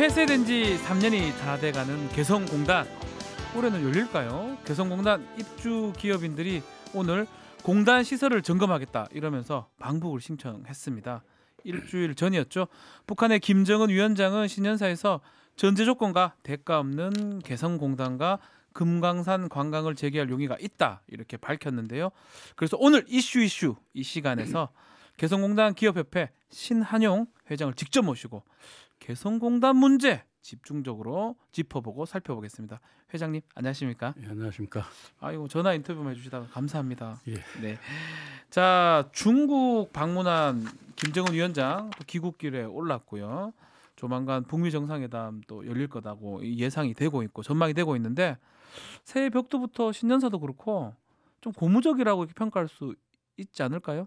폐쇄된 지 3년이 다 돼가는 개성공단 올해는 열릴까요? 개성공단 입주 기업인들이 오늘 공단 시설을 점검하겠다 이러면서 방북을 신청했습니다. 일주일 전이었죠. 북한의 김정은 위원장은 신년사에서 전제 조건과 대가 없는 개성공단과 금강산 관광을 재개할 용의가 있다 이렇게 밝혔는데요. 그래서 오늘 이슈 이슈 이 시간에서 개성공단 기업협회 신한용 회장을 직접 모시고 개성공단 문제 집중적으로 짚어보고 살펴보겠습니다. 회장님 안녕하십니까? 예, 안녕하십니까? 아이고 전화 인터뷰만 해주시다가 감사합니다. 예. 네. 자 중국 방문한 김정은 위원장 또 귀국길에 올랐고요. 조만간 북미 정상회담 또 열릴 거다고 예상이 되고 있고 전망이 되고 있는데 새해 벽두부터 신년사도 그렇고 좀 고무적이라고 이렇게 평가할 수 있지 않을까요?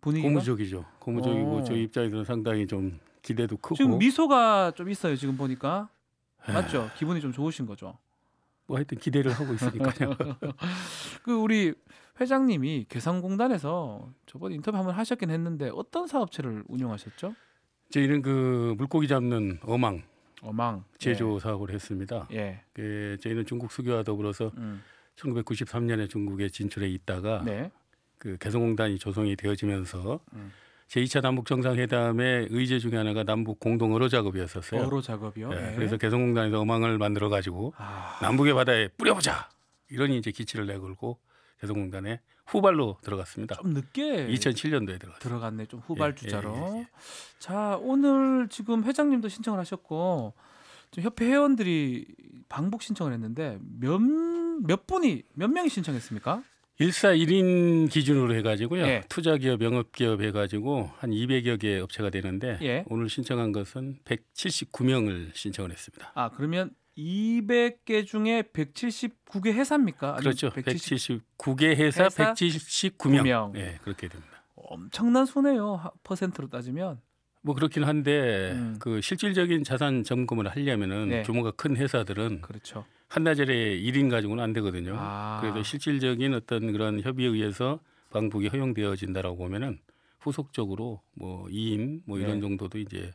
분위기가 고무적이죠. 고무적이고 오. 어. 저희 입장에서는 상당히 좀 기대도 크고 지금 미소가 좀 있어요. 지금 보니까 맞죠? 기분이 좀 좋으신 거죠. 뭐 하여튼 기대를 하고 있으니까요. 그 우리 회장님이 개성공단에서 저번 인터뷰 한번 하셨긴 했는데 어떤 사업체를 운영하셨죠? 저희는 그 물고기 잡는 어망, 어망 제조 예. 사업을 했습니다. 예. 그 저희는 중국 수교와 더불어서 음. 1993년에 중국에 진출해 있다가 네. 그 개성공단이 조성이 되어지면서 음. 제2차 남북 정상회담의 의제 중에 하나가 남북 공동 어로 작업이었었어요. 어로 작업이요? 네, 네. 그래서 개성공단에서 어망을 만들어 가지고 아... 남북의 바다에 뿌려보자 이런 이제 기치를 내걸고 개성공단에 후발로 들어갔습니다. 좀 늦게 2007년도에 들어갔어요. 들어갔네, 좀 예, 후발 주자로. 예, 예, 예, 자, 오늘 지금 회장님도 신청을 하셨고 협회 회원들이 방북 신청을 했는데 몇몇 몇 분이 몇 명이 신청했습니까? 일사 1인 기준으로 해가지고요. 예. 투자기업, 영업기업 해가지고 한 200여 개 업체가 되는데 예. 오늘 신청한 것은 179명을 신청을 했습니다. 아 그러면 200개 중에 179개 회사입니까? 그렇죠. 170... 179개 회사, 회사 179명. 9명. 네, 그렇게 됩니다. 엄청난 수네요. 퍼센트로 따지면. 뭐 그렇긴 한데 음. 그 실질적인 자산 점검을 하려면은 네. 규모가 큰 회사들은 그렇죠. 한나절에 일인 가지고는 안 되거든요. 아. 그래서 실질적인 어떤 그런 협의에 의해서 방북이 허용되어진다라고 보면은 후속적으로 뭐이인뭐 뭐 이런 네. 정도도 이제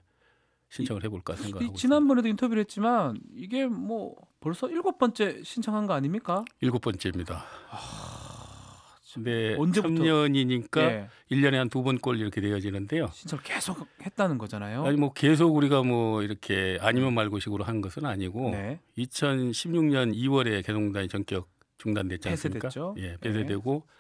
신청을 해볼까 생각하고 지난번에도 인터뷰를 했지만 이게 뭐 벌써 일곱 번째 신청한 거 아닙니까? 일곱 번째입니다. 아. 그렇죠. 네, 언제부터 3년이니까 예. 1년에 한 두번꼴 이렇게 되어지는데요. 진짜 계속 했다는 거잖아요. 아니 뭐 계속 우리가 뭐 이렇게 아니면 말고식으로 한 것은 아니고 네. 2016년 2월에 개성공단이 전격 중단됐지 않습니까? 폐쇄됐죠. 예, 네. 폐쇄되고 예.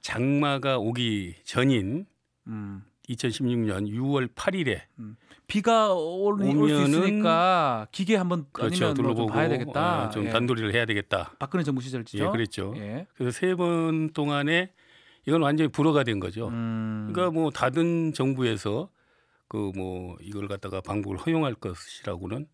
장마가 오기 전인 음. 2016년 6월 8일에 음. 비가 올 수 있으니까 기계 한번 그렇죠. 뭐 둘러보고 뭐 봐야 어, 되겠다. 어, 좀 예. 단도리를 해야 되겠다. 박근혜 정부 시절이죠. 예, 그랬죠. 예. 그래서 세번 동안에 이건 완전히 불어가 된 거죠. 음. 그러니까 뭐 다른 정부에서 그 뭐 이걸 갖다가 방법을 허용할 것이라고는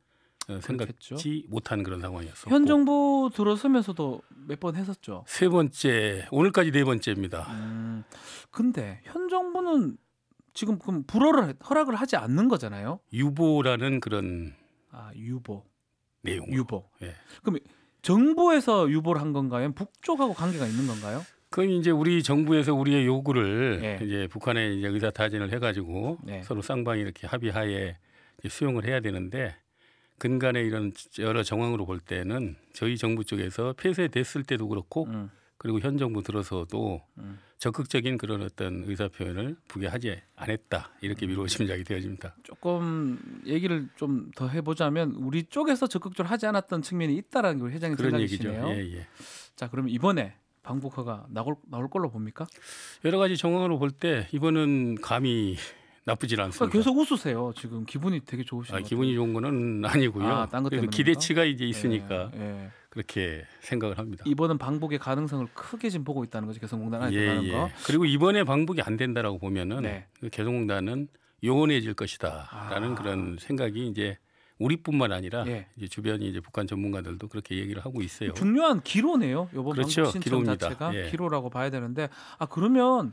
어, 생각지 그렇겠죠. 못한 그런 상황이었어. 현 정부 들어서면서도 몇 번 했었죠. 세 번째 오늘까지 네 번째입니다. 음, 근데 현 정부는 지금 그럼 불허를 허락을 하지 않는 거잖아요. 유보라는 그런 아 유보 내용 유보. 예. 그럼 정부에서 유보를 한 건가요? 북쪽하고 관계가 있는 건가요? 그럼 이제 우리 정부에서 우리의 요구를 예. 이제 북한에 이제 의사 타진을 해가지고 예. 서로 쌍방이 이렇게 합의하에 수용을 해야 되는데 근간의 이런 여러 정황으로 볼 때는 저희 정부 쪽에서 폐쇄됐을 때도 그렇고 음. 그리고 현 정부 들어서도 음. 적극적인 그런 어떤 의사 표현을 북에 하지 않았다 이렇게 음. 미루어 짐작이 되어집니다. 조금 얘기를 좀 더 해보자면 우리 쪽에서 적극적으로 하지 않았던 측면이 있다라는 걸 회장님 생각이시네요. 얘기죠. 예, 예. 자 그럼 이번에 방북화가 나올, 나올 걸로 봅니까? 여러 가지 정황으로 볼 때 이번은 감히 나쁘진 그러니까 않습니다. 그러니까 계속 웃으세요. 지금 기분이 되게 좋으신 아, 기분이 좋은 거는 음, 아니고요. 아, 딴것 때문 기대치가 이제 있으니까 예, 예. 그렇게 생각을 합니다. 이번은 방북의 가능성을 크게 지금 보고 있다는 거죠. 개성공단 안에 예, 들어가는 예. 거. 그리고 이번에 방북이 안 된다라고 보면은 네. 그 개성공단은 요원해질 것이다라는 아. 그런 생각이 이제 우리뿐만 아니라 예. 이제 주변 이제 북한 전문가들도 그렇게 얘기를 하고 있어요. 중요한 기로네요. 이번 그렇죠. 방북 신청 기로입니다. 자체가 예. 기로라고 봐야 되는데 아 그러면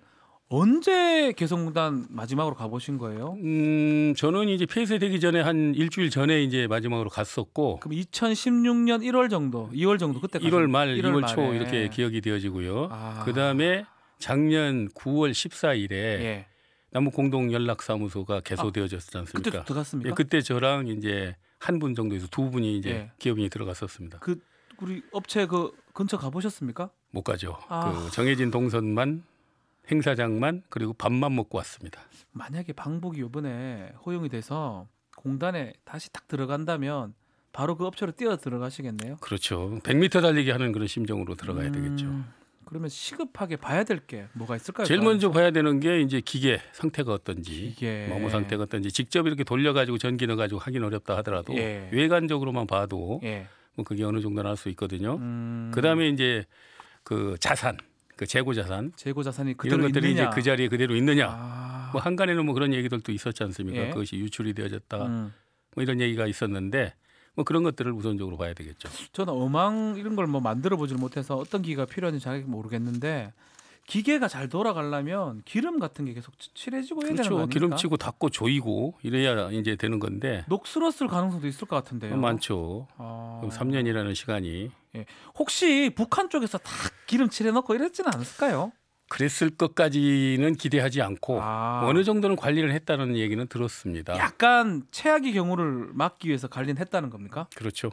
언제 개성공단 마지막으로 가보신 거예요? 음, 저는 이제 폐쇄되기 전에 한 일주일 전에 이제 마지막으로 갔었고. 그럼 2016년 1월 정도, 2월 정도 그때 1월 말, 1월, 2월 초 이렇게 기억이 되어지고요. 아. 그 다음에 작년 9월 14일에 예. 남북 공동 연락사무소가 개소되어졌지 아, 않습니까? 아, 그때 들어갔습니까? 예, 그때 저랑 이제 한 분 정도에서 두 분이 이제 예. 기업인이 들어갔었습니다. 그 우리 업체 그 근처 가보셨습니까? 못 가죠. 아. 그 정해진 동선만 행사장만 그리고 밥만 먹고 왔습니다. 만약에 방북이 이번에 허용이 돼서 공단에 다시 딱 들어간다면 바로 그 업체로 뛰어 들어가시겠네요. 그렇죠. 100m 달리기 하는 그런 심정으로 들어가야 음, 되겠죠. 그러면 시급하게 봐야 될 게 뭐가 있을까요? 제일 먼저 봐야 되는 게 이제 기계 상태가 어떤지, 기계. 상태가 어떤지 직접 이렇게 돌려가지고 전기 넣어가지고 하긴 어렵다 하더라도 예. 외관적으로만 봐도 예. 뭐 그게 어느 정도 나올 수 있거든요. 음. 그 다음에 이제 그 자산. 그 재고 자산, 재고 자산이 이런 것들이 있느냐. 이제 그 자리에 그대로 있느냐. 아. 뭐 한간에는 뭐 그런 얘기들도 있었지 않습니까? 예. 그것이 유출이 되어졌다. 음. 뭐 이런 얘기가 있었는데 뭐 그런 것들을 우선적으로 봐야 되겠죠. 저는 어망 이런 걸 뭐 만들어 보질 못해서 어떤 기가 필요한지 잘 모르겠는데 기계가 잘 돌아가려면 기름 같은 게 계속 칠해지고 해야 그렇죠. 되는 거니까 기름 치고 닦고 조이고 이래야 이제 되는 건데 녹슬었을 가능성도 있을 것 같은데요. 어, 많죠. 아... 3년이라는 시간이. 예. 혹시 북한 쪽에서 다 기름 칠해 놓고 이랬지는 않을까요? 그랬을 것까지는 기대하지 않고 아. 어느 정도는 관리를 했다는 얘기는 들었습니다. 약간 최악의 경우를 막기 위해서 관리는 했다는 겁니까? 그렇죠.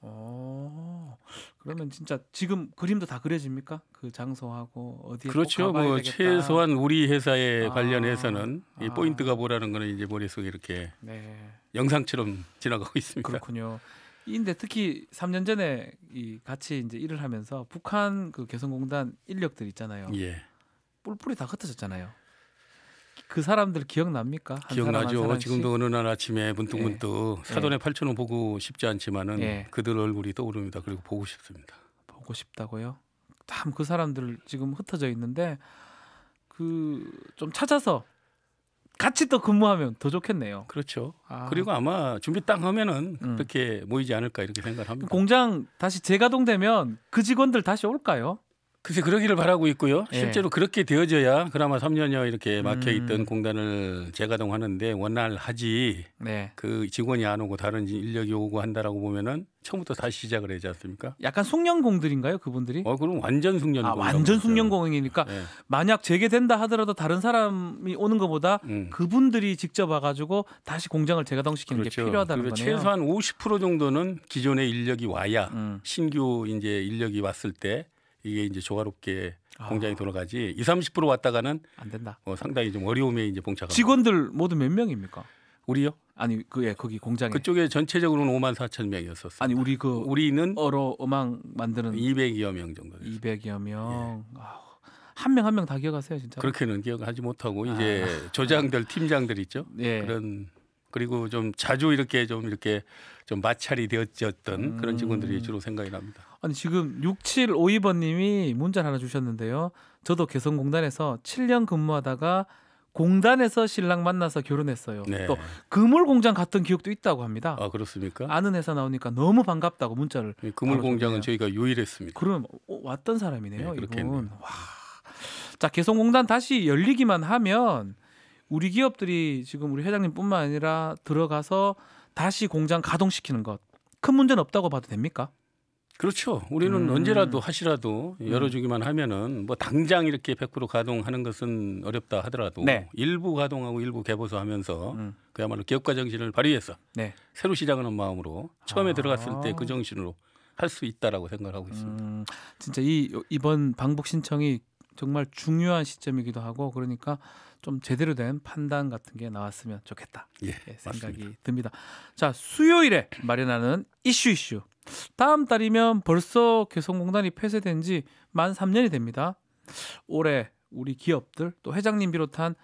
오. 어. 그러면 진짜 지금 그림도 다 그려집니까? 그 장소하고 어디에 그렇죠. 뭐 되겠다. 최소한 우리 회사에 아, 관련해서는 아. 이 포인트가 뭐라는 거는 이제 머릿속에 이렇게 네. 영상처럼 지나가고 있습니다. 그렇군요. 인데 특히 3년 전에 이 같이 이제 일을 하면서 북한 그 개성공단 인력들 있잖아요. 예. 뿔뿔이 다 흩어졌잖아요. 그 사람들 기억납니까? 기억나죠. 사람 지금도 어느 날 아침에 문득문득 예. 사돈의 예. 팔촌은 보고 싶지 않지만은 예. 그들 얼굴이 떠오릅니다. 그리고 보고 싶습니다. 보고 싶다고요? 참 그 사람들 지금 흩어져 있는데 그 좀 찾아서 같이 또 근무하면 더 좋겠네요. 그렇죠. 아. 그리고 아마 준비 딱 하면은 음. 그렇게 모이지 않을까 이렇게 생각합니다. 공장 다시 재가동되면 그 직원들 다시 올까요? 글쎄 그러기를 바라고 있고요. 예. 실제로 예. 그렇게 되어져야 그나마 3년여 이렇게 막혀 음. 있던 음. 공단을 재가동하는데 원활하지. 네. 그 직원이 안 오고 다른 인력이 오고 한다라고 보면은 처음부터 다시 시작을 하지 않습니까? 약간 숙련공들인가요, 그분들이? 어, 그럼 완전 숙련공. 아, 완전 숙련공이니까 네. 만약 재개된다 하더라도 다른 사람이 오는 것보다 음. 그분들이 직접 와가지고 다시 공장을 재가동시키는 그렇죠. 게 필요하다는 거네요. 최소한 50% 정도는 기존의 인력이 와야 음. 신규 이제 인력이 왔을 때 이게 이제 조화롭게 아. 공장이 돌아가지 2, 30% 왔다가는 안 된다. 어, 상당히 좀 어려움에 이제 봉착하고 직원들 모두 몇 명입니까? 우리요? 아니 그예 거기 공장에 그쪽에 전체적으로는 5만 4천 명이었었어요. 아니 우리 그 우리는 어로 음악 만드는 200여 명 정도. 200여 명. 예. 아, 한명 한 명 다 기억하세요 진짜? 그렇게는 기억하지 못하고 아. 이제 아. 조장들 팀장들 있죠. 예. 그런 그리고 좀 자주 이렇게 좀 이렇게 좀 마찰이 되었던 음. 그런 직원들이 주로 생각이 납니다. 아니 지금 6752번 님이 문자 하나 주셨는데요. 저도 개성공단에서 7년 근무하다가 공단에서 신랑 만나서 결혼했어요. 네. 또 그물 공장 갔던 기억도 있다고 합니다. 아 그렇습니까? 아는 회사 나오니까 너무 반갑다고 문자를. 네, 그물 공장은 저희가 유일했습니다. 그럼 어, 왔던 사람이네요. 네, 그렇게 와. 자 개성공단 다시 열리기만 하면 우리 기업들이 지금 우리 회장님뿐만 아니라 들어가서 다시 공장 가동시키는 것 큰 문제는 없다고 봐도 됩니까? 그렇죠. 우리는 음. 언제라도 하시라도 음. 열어주기만 하면은 뭐 당장 이렇게 100% 가동하는 것은 어렵다 하더라도 네. 일부 가동하고 일부 개보수 하면서 음. 그야말로 기업가 정신을 발휘해서 네. 새로 시작하는 마음으로 처음에 아. 들어갔을 때 그 정신으로 할 수 있다라고 생각하고 있습니다. 음. 진짜 이 이번 방북 신청이 정말 중요한 시점이기도 하고 그러니까 좀 제대로 된 판단 같은 게 나왔으면 좋겠다 예, 예 생각이 맞습니다. 듭니다. 자 수요일에 마련하는 이슈 이슈 다음 달이면 벌써 개성공단이 폐쇄된 지만 3년이 됩니다. 올해 우리 기업들 또 회장님 비롯한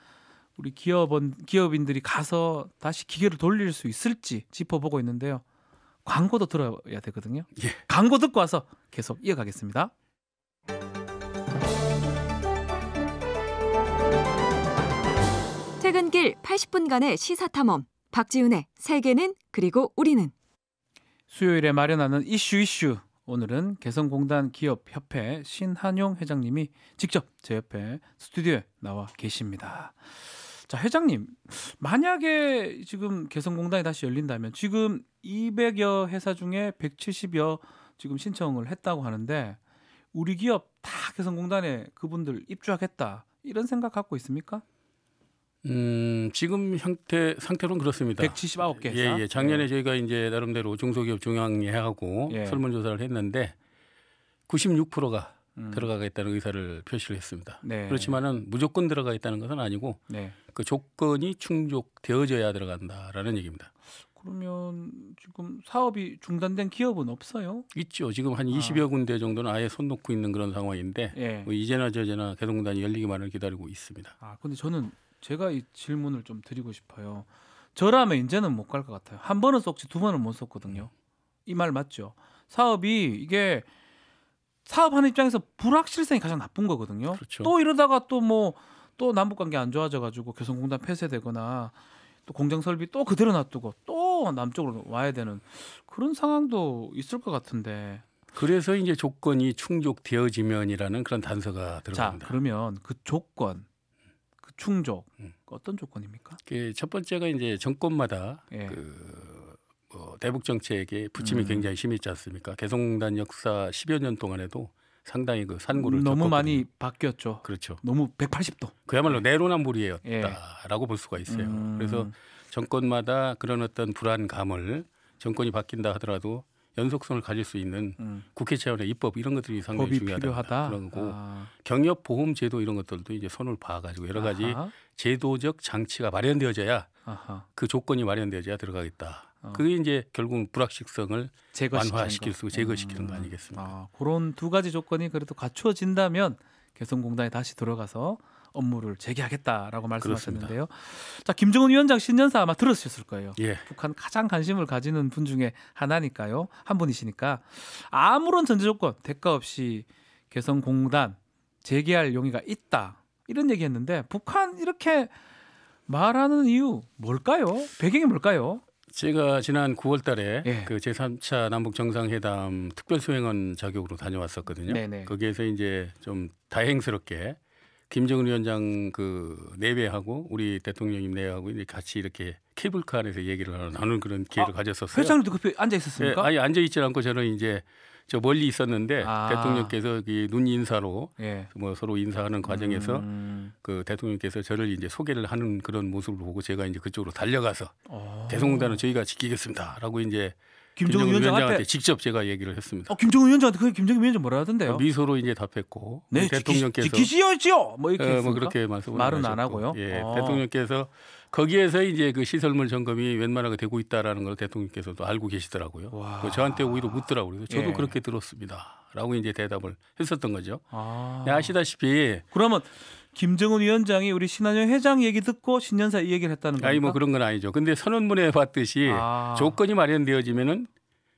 우리 기업원 기업인들이 가서 다시 기계를 돌릴 수 있을지 짚어보고 있는데요. 광고도 들어야 되거든요. 예. 광고 듣고 와서 계속 이어가겠습니다. 출퇴근길 80분간의 시사탐험 박지윤의 세계는 그리고 우리는 수요일에 마련하는 이슈 이슈 오늘은 개성공단 기업협회 신한용 회장님이 직접 제 옆에 스튜디오에 나와 계십니다. 자 회장님 만약에 지금 개성공단이 다시 열린다면 지금 200여 회사 중에 170여 지금 신청을 했다고 하는데 우리 기업 다 개성공단에 그분들 입주하겠다 이런 생각 갖고 있습니까? 음, 지금 형태 상태로는 그렇습니다. 179개. 회 예, 예. 작년에 예. 저희가 이제 나름대로 중소기업 중앙회하고 예. 설문조사를 했는데 96%가 음. 들어가겠다는 의사를 표시를 했습니다. 네. 그렇지만은 무조건 들어가겠다는 것은 아니고 네. 그 조건이 충족되어져야 들어간다라는 얘기입니다. 그러면 지금 사업이 중단된 기업은 없어요? 있죠. 지금 한 아. 20여 군데 정도는 아예 손 놓고 있는 그런 상황인데 예. 뭐 이제나 저제나 개동단이 열리기만을 기다리고 있습니다. 아, 근데 저는 제가 이 질문을 좀 드리고 싶어요. 저라면 이제는 못 갈 것 같아요. 한 번은 썼지 두 번은 못 썼거든요. 이 말 맞죠? 사업이 이게 사업하는 입장에서 불확실성이 가장 나쁜 거거든요. 그렇죠. 또 이러다가 또 뭐또 뭐, 남북 관계 안 좋아져 가지고 개성공단 폐쇄되거나 또 공장 설비 또 그대로 놔두고 또 남쪽으로 와야 되는 그런 상황도 있을 것 같은데. 그래서 이제 조건이 충족되어지면이라는 그런 단서가 들어갑니다. 자, 그러면 그 조건 그 충족 음. 어떤 조건입니까? 그 첫 번째가 이제 정권마다 예. 그 어, 대북 정책에 부침이 음. 굉장히 심했지 않습니까? 개성공단 역사 10여 년 동안에도 상당히 그 산고를 너무 겪었거든요. 많이 바뀌었죠. 그렇죠. 너무 180도. 그야말로 내로남불이었다라고 예. 볼 수가 있어요. 음. 그래서 정권마다 그런 어떤 불안감을 정권이 바뀐다 하더라도 연속성을 가질 수 있는 음. 국회 차원의 입법 이런 것들이 상당히 중요하다. 그런 고 아. 경력 보험 제도 이런 것들도 이제 손을 봐가지고 여러 가지 아하. 제도적 장치가 마련되어져야 아하. 그 조건이 마련되어져야 들어가겠다. 어. 그게 이제 결국은 불확실성을 완화시킬 수 제거시키는 음. 거 아니겠습니까? 아, 그런 두 가지 조건이 그래도 갖추어진다면 개성공단에 다시 들어가서 업무를 재개하겠다라고 말씀하셨는데요. 그렇습니다. 자, 김정은 위원장 신년사 아마 들으셨을 거예요. 예. 북한 가장 관심을 가지는 분 중에 하나니까요. 한 분이시니까 아무런 전제 조건 대가 없이 개성공단 재개할 용의가 있다 이런 얘기했는데 북한 이렇게 말하는 이유 뭘까요? 배경이 뭘까요? 제가 지난 9월 달에 예. 그 제3차 남북 정상회담 특별 수행원 자격으로 다녀왔었거든요. 네네. 거기에서 이제 좀 다행스럽게 김정은 위원장 그 내외하고 우리 대통령님 내외하고 이제 같이 이렇게 케이블카 안에서 얘기를 나누는 그런 기회를 아, 가졌었어요. 회장님도 급히 앉아 있었습니까? 네, 예, 아니 앉아 있지 않고 저는 이제 저 멀리 있었는데 아. 대통령께서 그눈 인사로 예. 뭐 서로 인사하는 과정에서 음. 그 대통령께서 저를 이제 소개를 하는 그런 모습을 보고 제가 이제 그쪽으로 달려가서 오. 어. 대성공단은 저희가 지키겠습니다라고 이제 김정은, 위원장한테, 직접 제가 얘기를 했습니다. 어, 김정은 위원장한테 그 김정은 위원장 뭐라 하던데요? 미소로 이제 답했고 네, 대통령께서 지키시죠. 뭐 이렇게 어, 뭐 그렇게 말씀을 말은 하셨고. 안 하고요. 예, 아. 대통령께서 거기에서 이제 그 시설물 점검이 웬만하게 되고 있다라는 걸 대통령께서도 알고 계시더라고요. 와. 뭐 저한테 오히려 묻더라고요. 저도 예. 그렇게 들었습니다. 라고 이제 대답을 했었던 거죠. 아. 네, 시다시피 그러면 김정은 위원장이 우리 신한영 회장 얘기 듣고 신년사 이 얘기를 했다는 거예요. 아니 뭐 그런 건 아니죠. 근데 선언문에 봤듯이 아. 조건이 마련되어지면은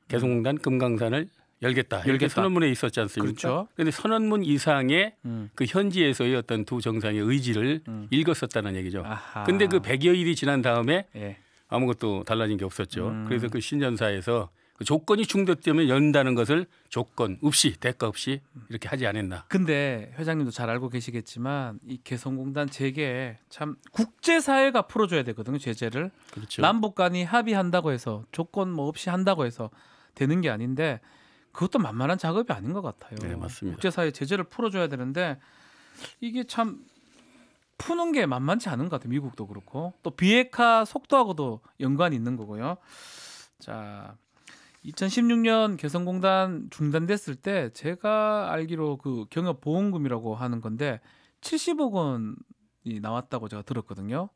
개성공단 금강산을 열겠다. 이렇게 선언문에 있었지 않습니까? 그렇죠. 그데 선언문 이상의 음. 그 현지에서의 어떤 두 정상의 의지를 음. 읽었었다는 얘기죠. 아하. 근데 그 100여 일이 지난 다음에 예. 아무것도 달라진 게 없었죠. 음. 그래서 그 신년사에서 그 조건이 중도되면 연다는 것을 조건 없이 대가 없이 이렇게 하지 않았나. 근데 회장님도 잘 알고 계시겠지만 이 개성공단 재개 참 국제사회가 풀어줘야 되거든요 제재를. 그렇죠. 남북 간이 합의한다고 해서 조건 뭐 없이 한다고 해서 되는 게 아닌데 그것도 만만한 작업이 아닌 것 같아요. 네 맞습니다. 국제사회 제재를 풀어줘야 되는데 이게 참 푸는 게 만만치 않은 것 같아요. 미국도 그렇고 또 비핵화 속도하고도 연관이 있는 거고요. 자 2016년 개성공단 중단됐을 때 제가 알기로 그 경협 보험금이라고 하는 건데 70억 원이 나왔다고 제가 들었거든요.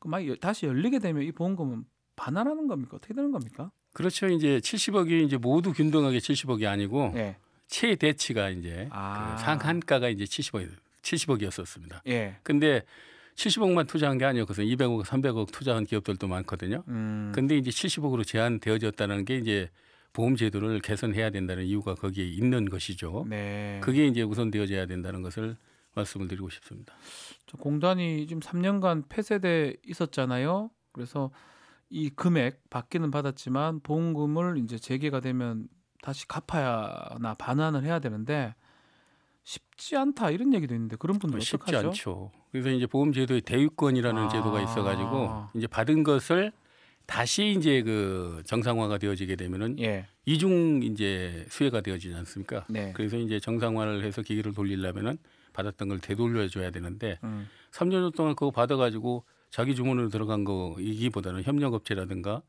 그막 다시 열리게 되면 이 보험금은 반환하는 겁니까? 어떻게 되는 겁니까? 그렇죠. 이제 70억이 이제 모두 균등하게 70억이 아니고 네. 최대치가 이제 그 아. 그 상한가가 이제 70억 70억이었었습니다. 예. 근데 70억만 투자한 게 아니었거든요. 200억, 300억 투자한 기업들도 많거든요. 음. 근데 이제 70억으로 제한되어졌다는 게 이제 보험 제도를 개선해야 된다는 이유가 거기에 있는 것이죠. 네. 그게 이제 우선되어져야 된다는 것을 말씀을 드리고 싶습니다. 공단이 지금 3년간 폐쇄돼 있었잖아요. 그래서 이 금액 받기는 받았지만 보험금을 이제 재개가 되면 다시 갚아야 나 반환을 해야 되는데 쉽지 않다 이런 얘기도 있는데 그런 분들 쉽지 어떡하죠? 않죠. 그래서 이제 보험 제도의 대위권이라는 아. 제도가 있어가지고 이제 받은 것을 다시 이제 그 정상화가 되어지게 되면은 예. 이중 이제 수혜가 되어지지 않습니까? 네. 그래서 이제 정상화를 해서 기기를 돌리려면은 받았던 걸 되돌려 줘야 되는데 음. 3년 동안 그거 받아 가지고 자기 주문으로 들어간 거 이기보다는 협력 업체라든가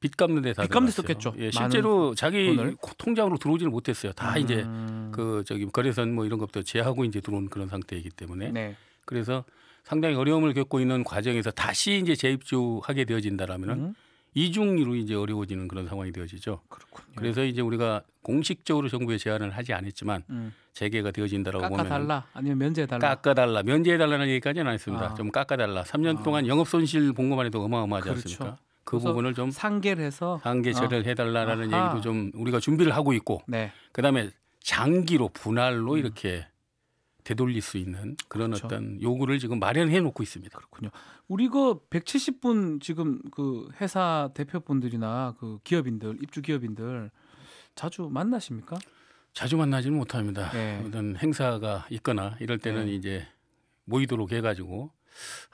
빚 갚는 데다 빚 갚는 썼겠죠. 예, 실제로 자기 돈을? 통장으로 들어오지를 못했어요. 다 음. 이제 그 저기 거래선 뭐 이런 것부터 제하고 이제 들어온 그런 상태이기 때문에 네. 그래서 상당히 어려움을 겪고 있는 과정에서 다시 이제 재입주하게 되어진다라면은 음. 이중으로 이제 어려워지는 그런 상황이 되어지죠. 그렇군요. 그래서 이제 우리가 공식적으로 정부에 제안을 하지 않았지만 음. 재개가 되어진다라고 깎아 보면 깎아달라 아니면 면제해달라 깎아달라 면제해달라는 얘기까지는 안 했습니다. 아. 좀 깎아달라. 3년 아. 동안 영업 손실 본것만 해도 어마어마하지 그렇죠. 않습니까? 그 부분을 좀 상계를 해서 상계처리를 어. 해달라라는 얘기도 좀 우리가 준비를 하고 있고 네. 그다음에 장기로 분할로 음. 이렇게 되돌릴 수 있는 그런 그렇죠. 어떤 요구를 지금 마련해 놓고 있습니다. 그렇군요. 우리그 170분 지금 그 회사 대표분들이나 그 기업인들 입주 기업인들 자주 만나십니까? 자주 만나지는 못합니다. 네. 어떤 행사가 있거나 이럴 때는 네. 이제 모이도록 해가지고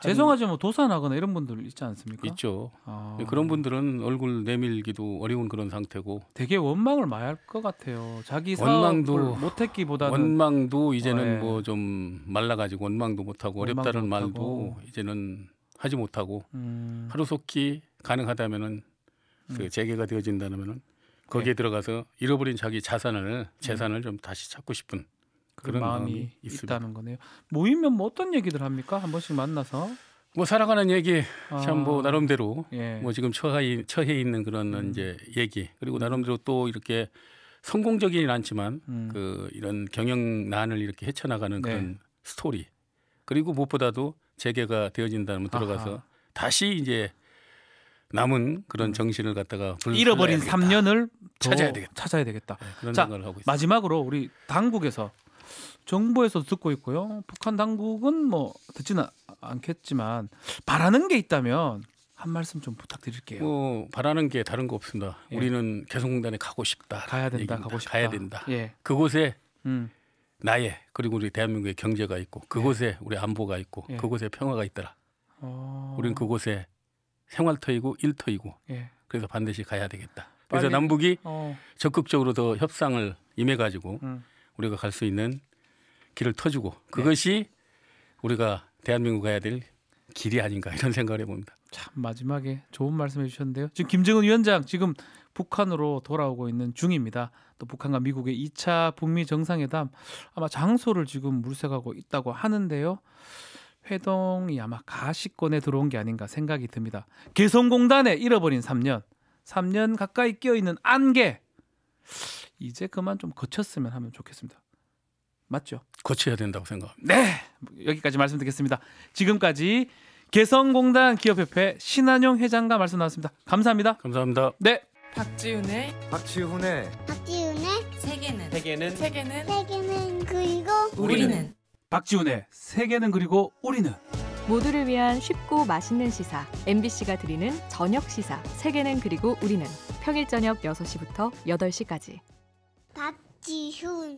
죄송하지만 뭐 도산하거나 이런 분들 있지 않습니까? 있죠. 아. 그런 분들은 얼굴 내밀기도 어려운 그런 상태고 되게 원망을 많이 할것 같아요. 자기 원망도 못했기보다는 원망도 이제는 어, 예. 뭐좀 말라가지고 원망도 못하고 어렵다는 말도 하고 이제는 하지 못하고 음. 하루속히 가능하다면은 그 음. 재개가 되어진다면은 거기에 네. 들어가서 잃어버린 자기 자산을 음. 재산을 음. 좀 다시 찾고 싶은 그런 마음이, 마음이 있다는 거네요. 모이면 뭐 어떤 얘기들 합니까? 한 번씩 만나서 뭐 살아가는 얘기 참뭐 아, 뭐 나름대로 예. 뭐 지금 처해 처해 있는 그런 음. 이제 얘기 그리고 음. 나름대로 또 이렇게 성공적이진 않지만 음. 그 이런 경영난을 이렇게 헤쳐나가는 네. 그런 스토리 그리고 무엇보다도 재개가 되어진다면 뭐 들어가서 아하. 다시 이제 남은 그런 음. 정신을 갖다가 잃어버린 3년을 찾아야 되겠다. 찾아야 되겠다. 네, 그런 자, 생각을 하고 있습니다. 마지막으로 우리 당국에서 정부에서 듣고 있고요. 북한 당국은 뭐 듣지는 않겠지만 바라는 게 있다면 한 말씀 좀 부탁드릴게요. 뭐 바라는 게 다른 거 없습니다. 예. 우리는 개성공단에 가고 싶다. 가야 된다. 얘기입니다. 가고 싶다. 가야 된다. 예. 그곳에 음. 나의 그리고 우리 대한민국의 경제가 있고 그곳에 예. 우리 안보가 있고 예. 그곳에 평화가 있더라. 어... 우리는 그곳에 생활터이고 일터이고 예. 그래서 반드시 가야 되겠다. 그래서 빨리... 남북이 어... 적극적으로 더 협상을 임해가지고 음. 우리가 갈 수 있는 길을 터주고 네. 그것이 우리가 대한민국 가야 될 길이 아닌가 이런 생각을 해봅니다. 참 마지막에 좋은 말씀해 주셨는데요. 지금 김정은 위원장 지금 북한으로 돌아오고 있는 중입니다. 또 북한과 미국의 2차 북미 정상회담 아마 장소를 지금 물색하고 있다고 하는데요. 회동이 아마 가시권에 들어온 게 아닌가 생각이 듭니다. 개성공단에 잃어버린 3년, 3년 가까이 끼어 있는 안개. 이제 그만 좀 거쳤으면 하면 좋겠습니다. 맞죠? 거쳐야 된다고 생각합니다. 네, 여기까지 말씀드리겠습니다. 지금까지 개성공단 기업협회 신한용 회장과 말씀 나왔습니다. 감사합니다. 감사합니다. 네. 박지훈의 박지훈의 박지훈의 세계는 세계는 세계는 세계는 그리고 우리는 박지훈의 세계는 그리고 우리는 모두를 위한 쉽고 맛있는 시사 MBC가 드리는 저녁 시사 세계는 그리고 우리는 평일 저녁 6시부터 8시까지 박지훈